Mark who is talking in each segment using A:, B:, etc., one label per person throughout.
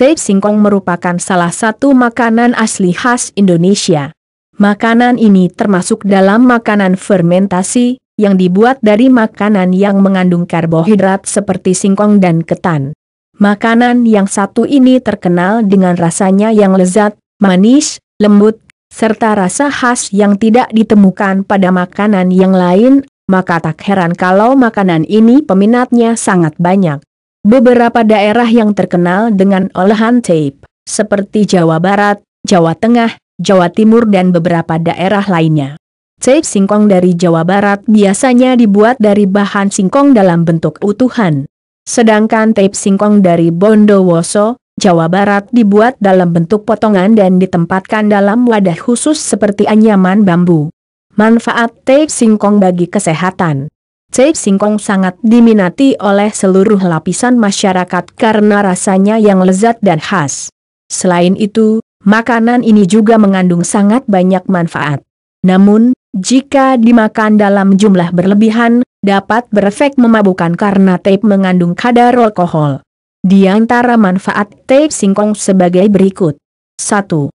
A: Sei singkong merupakan salah satu makanan asli khas Indonesia. Makanan ini termasuk dalam makanan fermentasi, yang dibuat dari makanan yang mengandung karbohidrat seperti singkong dan ketan. Makanan yang satu ini terkenal dengan rasanya yang lezat, manis, lembut, serta rasa khas yang tidak ditemukan pada makanan yang lain, maka tak heran kalau makanan ini peminatnya sangat banyak. Beberapa daerah yang terkenal dengan olahan tape, seperti Jawa Barat, Jawa Tengah, Jawa Timur dan beberapa daerah lainnya. Tape singkong dari Jawa Barat biasanya dibuat dari bahan singkong dalam bentuk utuhan. Sedangkan tape singkong dari Bondowoso, Jawa Barat dibuat dalam bentuk potongan dan ditempatkan dalam wadah khusus seperti anyaman bambu. Manfaat tape singkong bagi kesehatan Cai singkong sangat diminati oleh seluruh lapisan masyarakat karena rasanya yang lezat dan khas. Selain itu, makanan ini juga mengandung sangat banyak manfaat. Namun, jika dimakan dalam jumlah berlebihan, dapat berefek memabukkan karena teh mengandung kadar alkohol. Di antara manfaat teh singkong sebagai berikut. 1.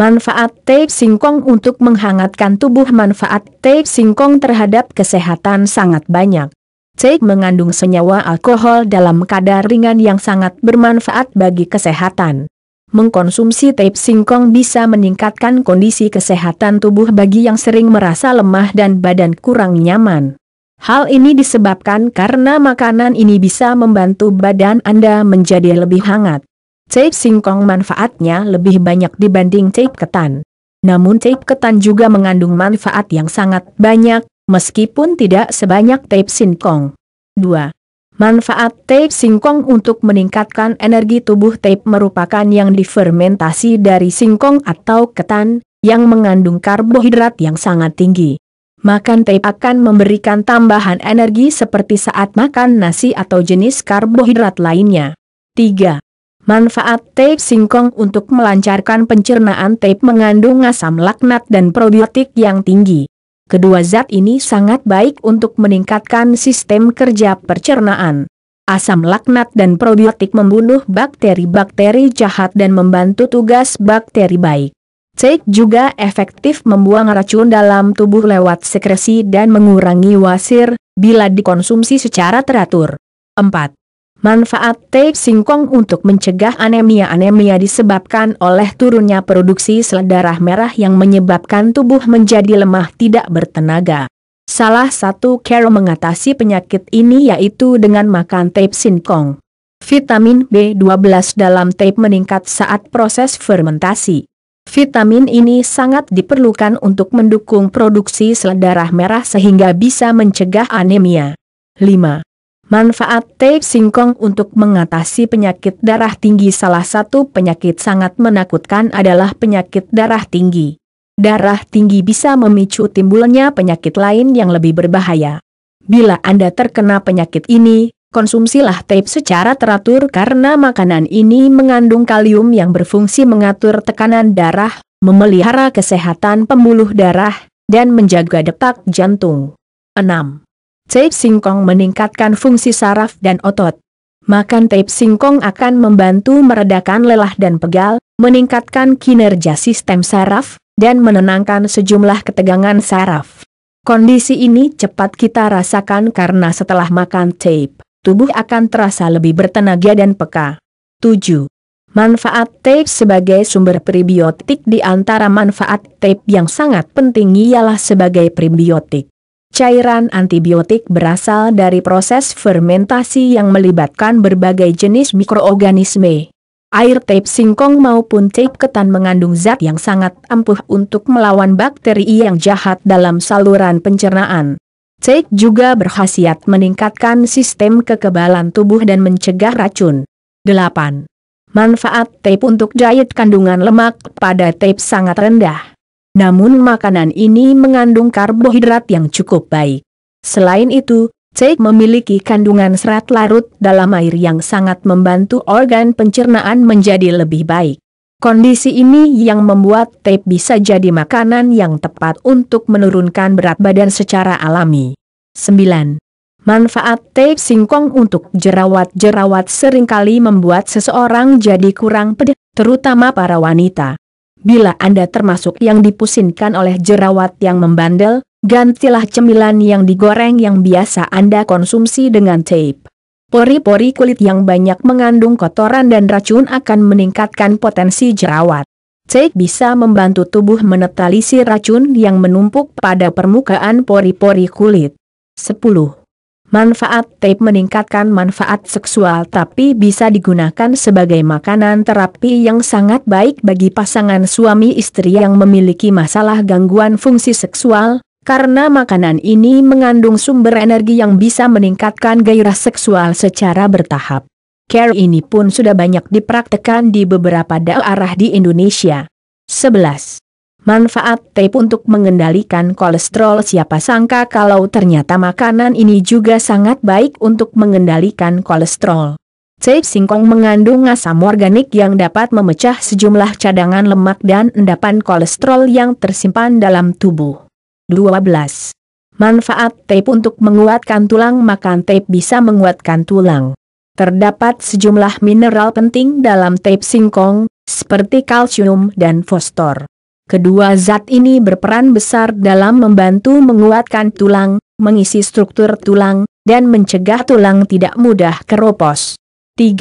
A: Manfaat teh singkong untuk menghangatkan tubuh Manfaat teh singkong terhadap kesehatan sangat banyak. Teh mengandung senyawa alkohol dalam kadar ringan yang sangat bermanfaat bagi kesehatan. Mengkonsumsi teh singkong bisa meningkatkan kondisi kesehatan tubuh bagi yang sering merasa lemah dan badan kurang nyaman. Hal ini disebabkan karena makanan ini bisa membantu badan Anda menjadi lebih hangat. Tape singkong manfaatnya lebih banyak dibanding tape ketan. Namun tape ketan juga mengandung manfaat yang sangat banyak, meskipun tidak sebanyak tape singkong. 2. Manfaat tape singkong untuk meningkatkan energi tubuh tape merupakan yang difermentasi dari singkong atau ketan, yang mengandung karbohidrat yang sangat tinggi. Makan tape akan memberikan tambahan energi seperti saat makan nasi atau jenis karbohidrat lainnya. 3. Manfaat tape singkong untuk melancarkan pencernaan tape mengandung asam laknat dan probiotik yang tinggi. Kedua zat ini sangat baik untuk meningkatkan sistem kerja percernaan. Asam laknat dan probiotik membunuh bakteri-bakteri jahat dan membantu tugas bakteri baik. Tape juga efektif membuang racun dalam tubuh lewat sekresi dan mengurangi wasir, bila dikonsumsi secara teratur. 4. Manfaat teh singkong untuk mencegah anemia-anemia disebabkan oleh turunnya produksi sel darah merah yang menyebabkan tubuh menjadi lemah tidak bertenaga. Salah satu cara mengatasi penyakit ini yaitu dengan makan teh singkong. Vitamin B12 dalam teh meningkat saat proses fermentasi. Vitamin ini sangat diperlukan untuk mendukung produksi sel darah merah sehingga bisa mencegah anemia. 5. Manfaat tape singkong untuk mengatasi penyakit darah tinggi Salah satu penyakit sangat menakutkan adalah penyakit darah tinggi. Darah tinggi bisa memicu timbulnya penyakit lain yang lebih berbahaya. Bila Anda terkena penyakit ini, konsumsilah tape secara teratur karena makanan ini mengandung kalium yang berfungsi mengatur tekanan darah, memelihara kesehatan pembuluh darah, dan menjaga detak jantung. 6. Tape singkong meningkatkan fungsi saraf dan otot. Makan tape singkong akan membantu meredakan lelah dan pegal, meningkatkan kinerja sistem saraf, dan menenangkan sejumlah ketegangan saraf. Kondisi ini cepat kita rasakan karena setelah makan tape, tubuh akan terasa lebih bertenaga dan peka. 7. Manfaat tape sebagai sumber prebiotik Di antara manfaat tape yang sangat penting ialah sebagai prebiotik. Cairan antibiotik berasal dari proses fermentasi yang melibatkan berbagai jenis mikroorganisme. Air tape singkong maupun tape ketan mengandung zat yang sangat ampuh untuk melawan bakteri yang jahat dalam saluran pencernaan. Tape juga berkhasiat meningkatkan sistem kekebalan tubuh dan mencegah racun. 8. Manfaat tape untuk diet kandungan lemak pada tape sangat rendah namun makanan ini mengandung karbohidrat yang cukup baik. Selain itu, Cek memiliki kandungan serat larut dalam air yang sangat membantu organ pencernaan menjadi lebih baik. Kondisi ini yang membuat tape bisa jadi makanan yang tepat untuk menurunkan berat badan secara alami. 9. Manfaat tape singkong untuk jerawat-jerawat seringkali membuat seseorang jadi kurang pedih, terutama para wanita. Bila Anda termasuk yang dipusingkan oleh jerawat yang membandel, gantilah cemilan yang digoreng yang biasa Anda konsumsi dengan tape. Pori-pori kulit yang banyak mengandung kotoran dan racun akan meningkatkan potensi jerawat. Tape bisa membantu tubuh menetralisir racun yang menumpuk pada permukaan pori-pori kulit. 10. Manfaat tape meningkatkan manfaat seksual tapi bisa digunakan sebagai makanan terapi yang sangat baik bagi pasangan suami istri yang memiliki masalah gangguan fungsi seksual, karena makanan ini mengandung sumber energi yang bisa meningkatkan gairah seksual secara bertahap. Care ini pun sudah banyak dipraktekan di beberapa daerah di Indonesia. 11. Manfaat tape untuk mengendalikan kolesterol siapa sangka kalau ternyata makanan ini juga sangat baik untuk mengendalikan kolesterol. Tape singkong mengandung asam organik yang dapat memecah sejumlah cadangan lemak dan endapan kolesterol yang tersimpan dalam tubuh. 12. Manfaat tape untuk menguatkan tulang Makan tape bisa menguatkan tulang. Terdapat sejumlah mineral penting dalam tape singkong, seperti kalsium dan fosfor. Kedua zat ini berperan besar dalam membantu menguatkan tulang, mengisi struktur tulang, dan mencegah tulang tidak mudah keropos. 13.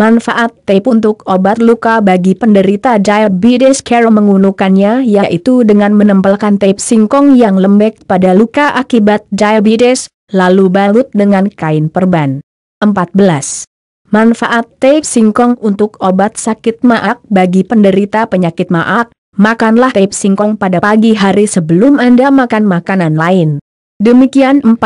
A: Manfaat tape untuk obat luka bagi penderita diabetes care menggunakannya yaitu dengan menempelkan tape singkong yang lembek pada luka akibat diabetes, lalu balut dengan kain perban. 14. Manfaat tape singkong untuk obat sakit maag bagi penderita penyakit maag, makanlah tape singkong pada pagi hari sebelum Anda makan makanan lain. Demikian 14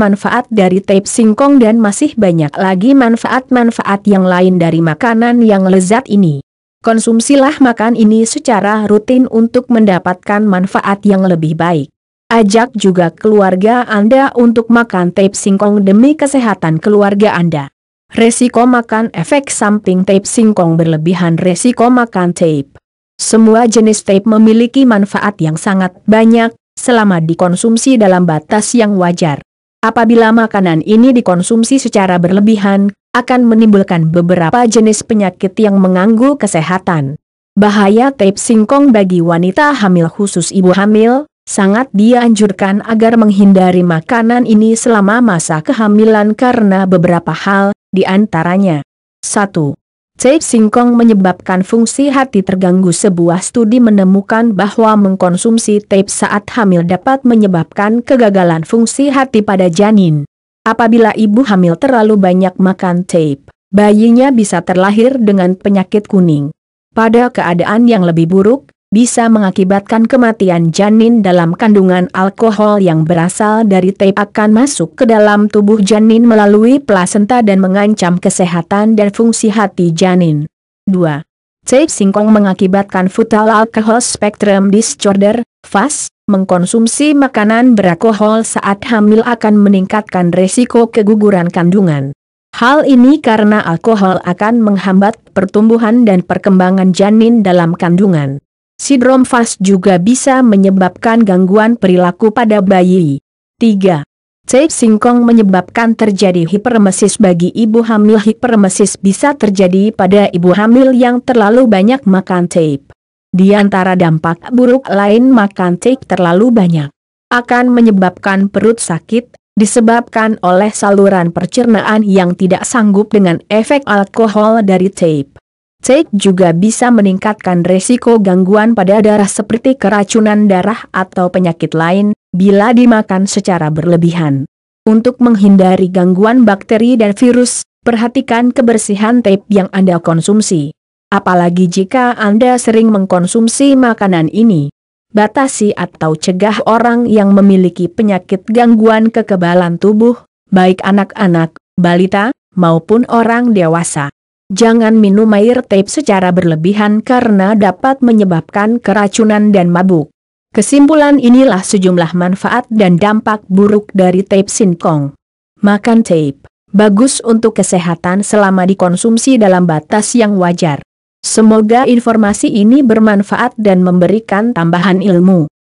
A: manfaat dari tape singkong dan masih banyak lagi manfaat-manfaat yang lain dari makanan yang lezat ini. Konsumsilah makan ini secara rutin untuk mendapatkan manfaat yang lebih baik. Ajak juga keluarga Anda untuk makan tape singkong demi kesehatan keluarga Anda. Resiko makan efek samping tape singkong berlebihan Resiko makan tape semua jenis tape memiliki manfaat yang sangat banyak, selama dikonsumsi dalam batas yang wajar. Apabila makanan ini dikonsumsi secara berlebihan, akan menimbulkan beberapa jenis penyakit yang mengganggu kesehatan. Bahaya tape singkong bagi wanita hamil khusus ibu hamil, sangat dianjurkan agar menghindari makanan ini selama masa kehamilan karena beberapa hal, di antaranya. 1. Cai singkong menyebabkan fungsi hati terganggu sebuah studi menemukan bahwa mengkonsumsi tape saat hamil dapat menyebabkan kegagalan fungsi hati pada janin. Apabila ibu hamil terlalu banyak makan tape, bayinya bisa terlahir dengan penyakit kuning. Pada keadaan yang lebih buruk, bisa mengakibatkan kematian janin dalam kandungan alkohol yang berasal dari teh akan masuk ke dalam tubuh janin melalui plasenta dan mengancam kesehatan dan fungsi hati janin. 2. Teh singkong mengakibatkan fetal alcohol spectrum disorder, FAS, mengkonsumsi makanan beralkohol saat hamil akan meningkatkan resiko keguguran kandungan. Hal ini karena alkohol akan menghambat pertumbuhan dan perkembangan janin dalam kandungan. Sindrom FAS juga bisa menyebabkan gangguan perilaku pada bayi. 3. C. Singkong menyebabkan terjadi hipermesis bagi ibu hamil. Hipermesis bisa terjadi pada ibu hamil yang terlalu banyak makan tape. Di antara dampak buruk lain makan tape terlalu banyak akan menyebabkan perut sakit, disebabkan oleh saluran pencernaan yang tidak sanggup dengan efek alkohol dari tape. Cek juga bisa meningkatkan resiko gangguan pada darah seperti keracunan darah atau penyakit lain, bila dimakan secara berlebihan. Untuk menghindari gangguan bakteri dan virus, perhatikan kebersihan tape yang Anda konsumsi. Apalagi jika Anda sering mengkonsumsi makanan ini. Batasi atau cegah orang yang memiliki penyakit gangguan kekebalan tubuh, baik anak-anak, balita, maupun orang dewasa. Jangan minum air tape secara berlebihan karena dapat menyebabkan keracunan dan mabuk. Kesimpulan inilah sejumlah manfaat dan dampak buruk dari tape sinkong. Makan tape, bagus untuk kesehatan selama dikonsumsi dalam batas yang wajar. Semoga informasi ini bermanfaat dan memberikan tambahan ilmu.